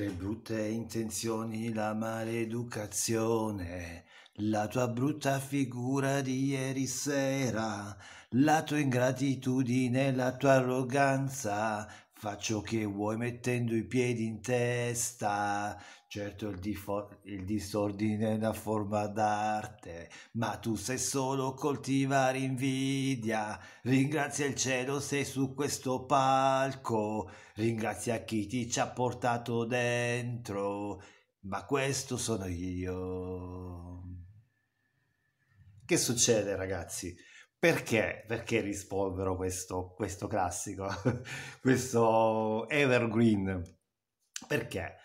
Le brutte intenzioni, la maleducazione, la tua brutta figura di ieri sera, la tua ingratitudine, la tua arroganza, Faccio che vuoi mettendo i piedi in testa. Certo il, difo- il disordine è una forma d'arte, ma tu sei solo coltivare invidia. Ringrazia il cielo sei su questo palco, ringrazia chi ti ci ha portato dentro, ma questo sono io. Che succede ragazzi? Perché? Perché rispolvero questo, questo classico, questo evergreen? Perché?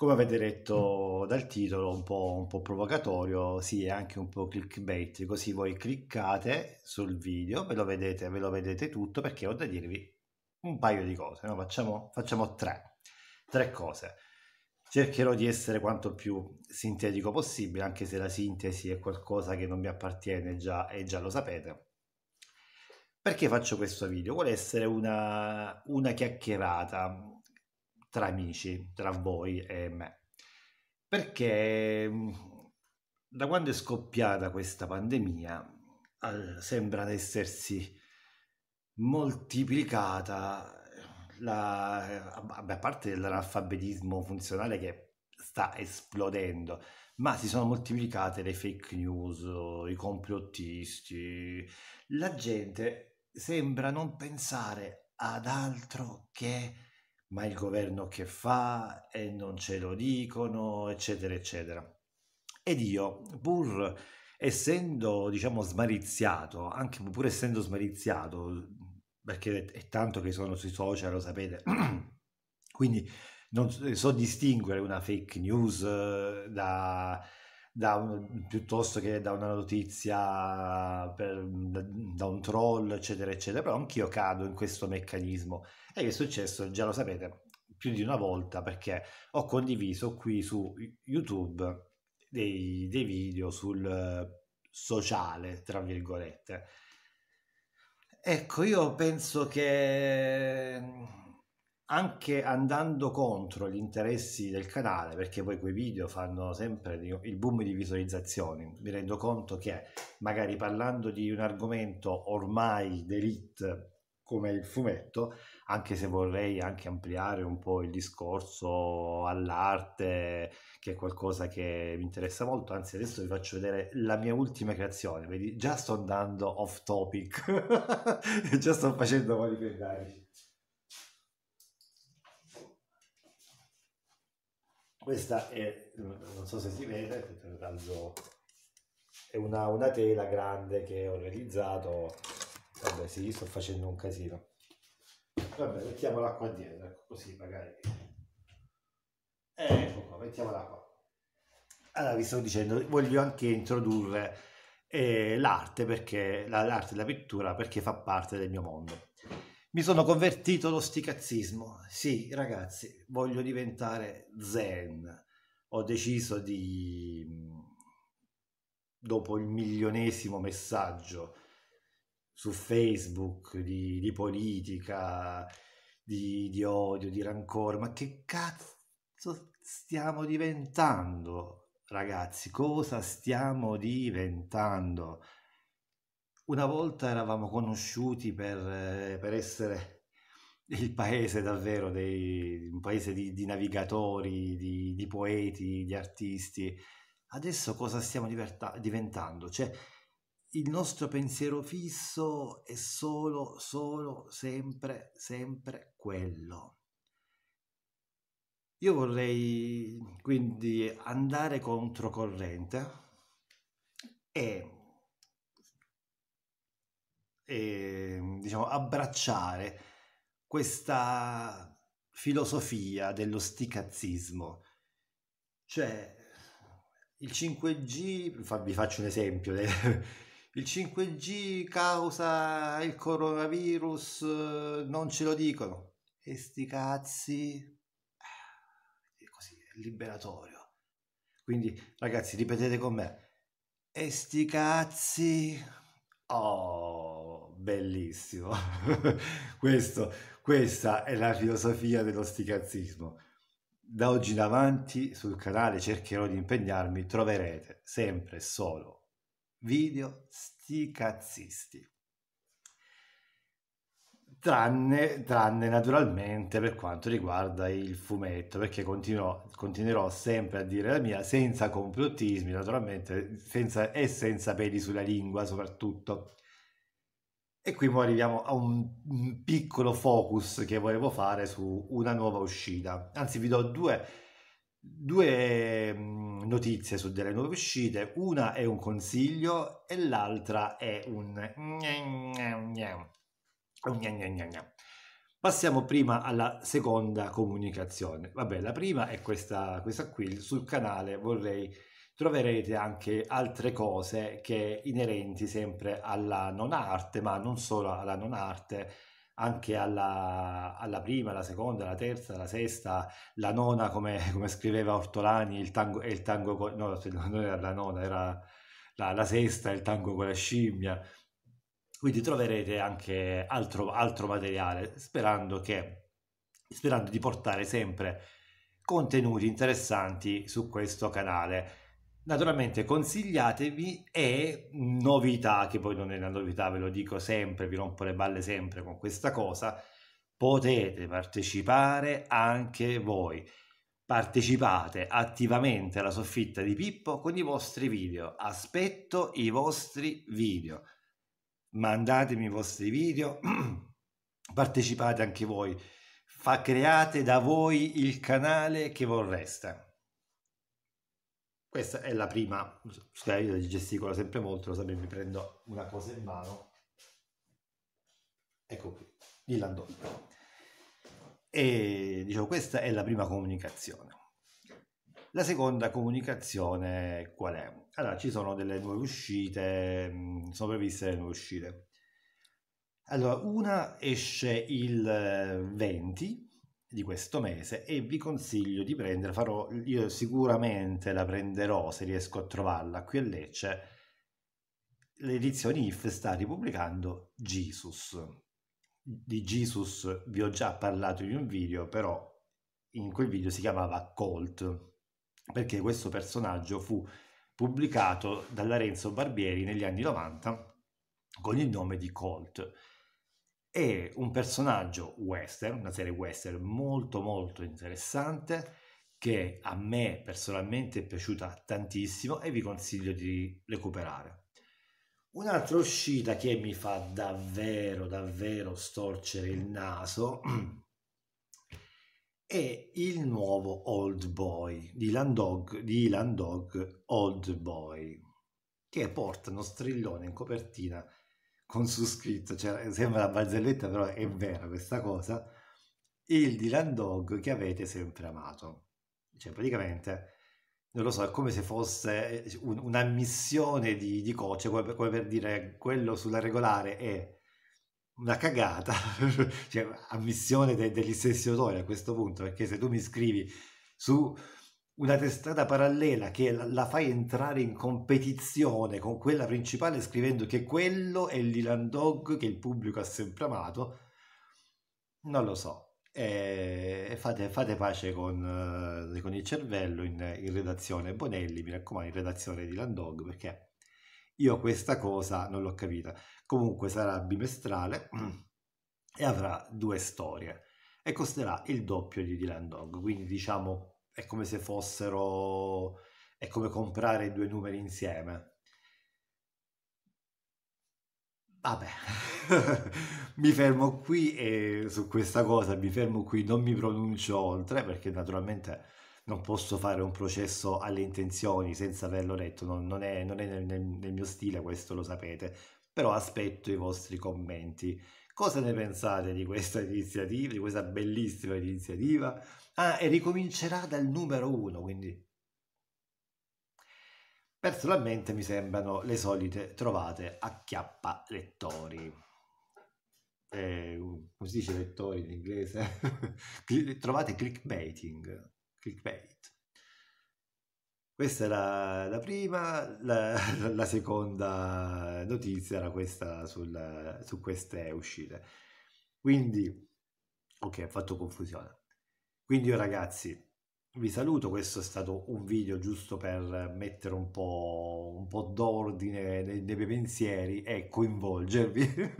come avete detto dal titolo, un po', un po', provocatorio, sì, è anche un po' clickbait, così voi cliccate sul video, ve lo vedete, ve lo vedete tutto perché ho da dirvi un paio di cose, no? facciamo, facciamo tre, tre cose. Cercherò di essere quanto più sintetico possibile, anche se la sintesi è qualcosa che non mi appartiene già e già lo sapete. Perché faccio questo video? Vuole essere una, una chiacchierata, tra amici, tra voi e me. Perché mm, da quando è scoppiata questa pandemia sembra essersi moltiplicata eh, la, a parte l'analfabetismo funzionale che sta esplodendo, ma si sono moltiplicate le fake news, i complottisti, la gente sembra non pensare ad altro che ma il governo che fa e non ce lo dicono, eccetera, eccetera. Ed io, pur essendo, diciamo, smariziato, anche pur essendo smariziato, perché è tanto che sono sui social, lo sapete, quindi non so distinguere una fake news eh, da, da un, piuttosto che da una notizia per, da un troll, eccetera, eccetera, però anch'io cado in questo meccanismo. E che è successo, già lo sapete, più di una volta perché ho condiviso qui su YouTube dei, dei video sul eh, sociale, tra virgolette. Ecco, io penso che anche andando contro gli interessi del canale, perché poi quei video fanno sempre il boom di visualizzazioni, mi rendo conto che magari parlando di un argomento ormai d'elite come il fumetto, anche se vorrei anche ampliare un po' il discorso all'arte, che è qualcosa che mi interessa molto, anzi adesso vi faccio vedere la mia ultima creazione, vedi, già sto andando off topic, già sto facendo vari pegari. Questa è, non so se si vede, è una, una tela grande che ho realizzato. Vabbè sì, sto facendo un casino. Vabbè, mettiamola qua dietro, ecco, così magari. Eh, ecco qua, mettiamola qua. Allora, vi stavo dicendo, voglio anche introdurre eh, l'arte, perché l'arte e la pittura, perché fa parte del mio mondo. Mi sono convertito allo sticazzismo. Sì, ragazzi, voglio diventare zen. Ho deciso di, dopo il milionesimo messaggio su Facebook di, di politica, di, di, odio, di rancore, ma che cazzo stiamo diventando, ragazzi? Cosa stiamo diventando? una volta eravamo conosciuti per, eh, per essere il paese davvero, dei, un paese di, di navigatori, di, di, poeti, di artisti. Adesso cosa stiamo diverta- diventando? Cioè, il nostro pensiero fisso è solo, solo, sempre, sempre quello. Io vorrei quindi andare controcorrente e abbracciare questa filosofia dello sticazzismo. Cioè, il 5G, vi faccio un esempio, il 5G causa il coronavirus, non ce lo dicono. E sti cazzi, eh, è così, è liberatorio. Quindi ragazzi, ripetete con me, e sti cazzi... Oh, bellissimo. Questo, questa è la filosofia dello sticazzismo. Da oggi in avanti sul canale cercherò di impegnarmi, troverete sempre solo video sticazzisti. Tranne, tranne, naturalmente per quanto riguarda il fumetto, perché continuo, continuerò sempre a dire la mia senza complottismi, naturalmente, senza, e senza peli sulla lingua soprattutto. E qui poi arriviamo a un, un piccolo focus che volevo fare su una nuova uscita. Anzi, vi do due, due mm, notizie su delle nuove uscite. Una è un consiglio e l'altra è un... Oh, gna gna gna gna. Passiamo prima alla seconda comunicazione. Vabbè, la prima è questa, questa qui. Sul canale vorrei troverete anche altre cose che inerenti sempre alla non arte, ma non solo alla non arte, anche alla, alla prima, la seconda, la terza, la sesta, la nona, come, come scriveva Ortolani, il tango, il tango no, non era la nona, era la, la sesta, il tango con la scimmia quindi troverete anche altro, altro materiale, sperando, che, sperando di portare sempre contenuti interessanti su questo canale. Naturalmente consigliatevi e novità, che poi non è una novità, ve lo dico sempre, vi rompo le balle sempre con questa cosa, potete partecipare anche voi. Partecipate attivamente alla soffitta di Pippo con i vostri video. Aspetto i vostri video mandatemi i vostri video, partecipate anche voi, Fa, create da voi il canale che vorreste. Questa è la prima, scusate io gesticolo sempre molto, lo sapete, mi prendo una cosa in mano. Ecco qui, il landò. E dicevo, questa è la prima comunicazione. La seconda comunicazione qual è? Allora, ci sono delle nuove uscite, sono previste le nuove uscite. Allora, una esce il 20 eh, di questo mese e vi consiglio di prendere, farò, io sicuramente la prenderò se riesco a trovarla qui a Lecce, l'edizione IF sta ripubblicando Jesus. Di Jesus vi ho già parlato in un video, però in quel video si chiamava Colt, perché questo personaggio fu pubblicato da Lorenzo Barbieri negli anni 90 con il nome di Colt. È un personaggio western, una serie western molto molto interessante che a me personalmente è piaciuta tantissimo e vi consiglio di recuperare. Un'altra uscita che mi fa davvero davvero storcere il naso è il nuovo Old Boy di Ilan Dog, di Ilan Dog Old Boy, che porta uno strillone in copertina con su scritto, cioè, sembra una barzelletta però è vera questa cosa, il Dylan Dog che avete sempre amato. Cioè praticamente, non lo so, è come se fosse un, una missione di, di coach, come come per dire quello sulla regolare è una cagata, cioè, ammissione de- degli stessi autori a questo punto, perché se tu mi scrivi su una testata parallela che la, la fai entrare in competizione con quella principale scrivendo che quello è Dylan Dog che il pubblico ha sempre amato, non lo so. E fate, fate pace con, eh, con, il cervello in, in redazione Bonelli, mi raccomando, in redazione di Landog perché io questa cosa non l'ho capita. Comunque sarà bimestrale e avrà due storie e costerà il doppio di Dylan Dog. Quindi diciamo è come se fossero... è come comprare i due numeri insieme. Vabbè, mi fermo qui e su questa cosa mi fermo qui, non mi pronuncio oltre perché naturalmente non posso fare un processo alle intenzioni senza averlo letto, non, non è, non è nel, nel, mio stile, questo lo sapete, però aspetto i vostri commenti. Cosa ne pensate di questa iniziativa, di questa bellissima iniziativa? Ah, e ricomincerà dal numero uno, quindi... Personalmente mi sembrano le solite trovate a chiappa lettori. Eh, come si dice lettori in inglese? trovate clickbaiting clickbait. Questa era la prima, la, la seconda notizia era questa sul, su queste uscite. Quindi, ok, ho fatto confusione. Quindi io ragazzi, vi saluto, questo è stato un video giusto per mettere un po', un po d'ordine nei, nei miei pensieri e coinvolgervi,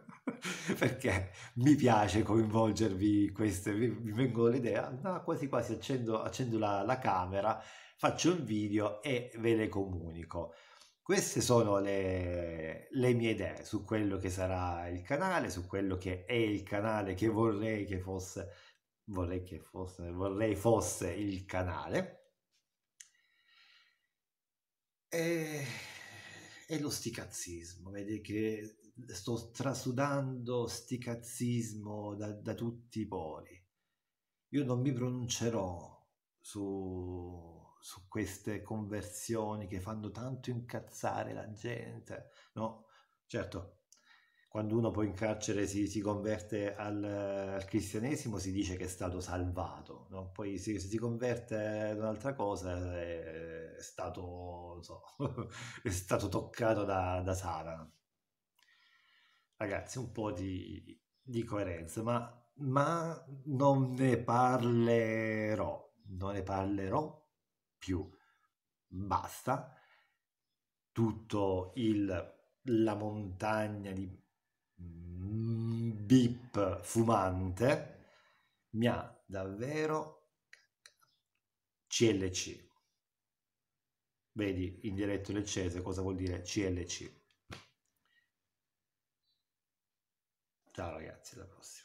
perché mi piace coinvolgervi, queste, mi vengono l'idea, ah, no, quasi quasi accendo, accendo la, la camera, faccio un video e ve le comunico. Queste sono le, le, mie idee su quello che sarà il canale, su quello che è il canale che vorrei che fosse vorrei che fosse, vorrei fosse il canale, e, e lo sticazzismo, vedi che sto trasudando sticazzismo da, da tutti i pori. Io non mi pronuncerò su, su queste conversioni che fanno tanto incazzare la gente, no? Certo, quando uno poi in carcere si, si converte al, al, cristianesimo si dice che è stato salvato, no? poi se, se si converte ad un'altra cosa è, è, stato, so, è stato, toccato da, da Satana. Ragazzi, un po' di, di coerenza, ma, ma non ne parlerò, non ne parlerò più. Basta tutto il la montagna di Mm, bip fumante mi ha davvero CLC. Vedi in dialetto leccese cosa vuol dire CLC. Ciao ragazzi, alla prossima.